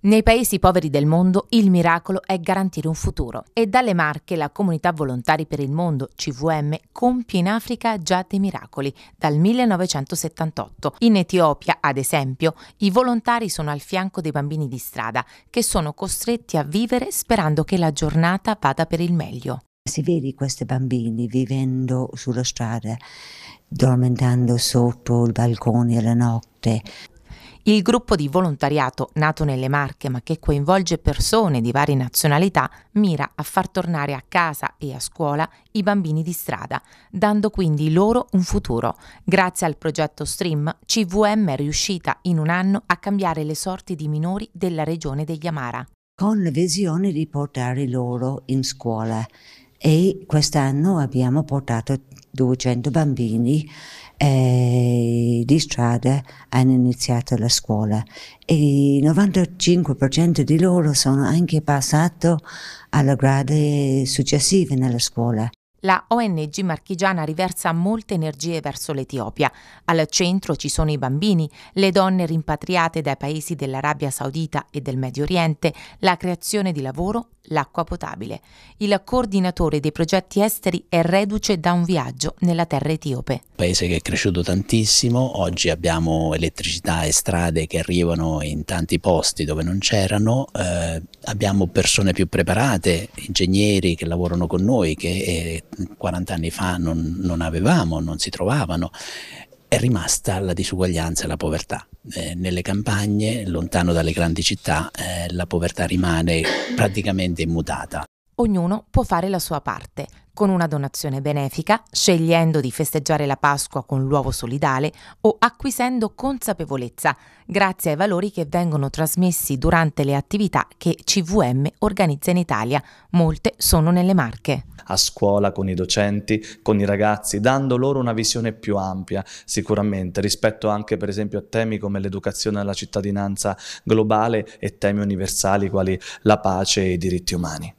Nei paesi poveri del mondo il miracolo è garantire un futuro e dalle Marche la Comunità Volontari per il Mondo, CVM, compie in Africa già dei miracoli dal 1978. In Etiopia, ad esempio, i volontari sono al fianco dei bambini di strada che sono costretti a vivere sperando che la giornata vada per il meglio. Si vede questi bambini vivendo sulla strada, dormendo sotto il balcone la notte, il gruppo di volontariato nato nelle Marche ma che coinvolge persone di varie nazionalità mira a far tornare a casa e a scuola i bambini di strada, dando quindi loro un futuro. Grazie al progetto Stream, CVM è riuscita in un anno a cambiare le sorti di minori della regione degli Amara. Con la visione di portare loro in scuola e quest'anno abbiamo portato 200 bambini eh, di strada hanno iniziato la scuola e il 95% di loro sono anche passati alla grade successiva nella scuola. La ONG marchigiana riversa molte energie verso l'Etiopia. Al centro ci sono i bambini, le donne rimpatriate dai paesi dell'Arabia Saudita e del Medio Oriente, la creazione di lavoro l'acqua potabile. Il coordinatore dei progetti esteri è reduce da un viaggio nella terra etiope. Paese che è cresciuto tantissimo, oggi abbiamo elettricità e strade che arrivano in tanti posti dove non c'erano, eh, abbiamo persone più preparate, ingegneri che lavorano con noi che eh, 40 anni fa non, non avevamo, non si trovavano è rimasta la disuguaglianza e la povertà. Eh, nelle campagne, lontano dalle grandi città, eh, la povertà rimane praticamente immutata ognuno può fare la sua parte, con una donazione benefica, scegliendo di festeggiare la Pasqua con l'uovo solidale o acquisendo consapevolezza grazie ai valori che vengono trasmessi durante le attività che CVM organizza in Italia. Molte sono nelle Marche. A scuola, con i docenti, con i ragazzi, dando loro una visione più ampia, sicuramente, rispetto anche per esempio a temi come l'educazione alla cittadinanza globale e temi universali quali la pace e i diritti umani.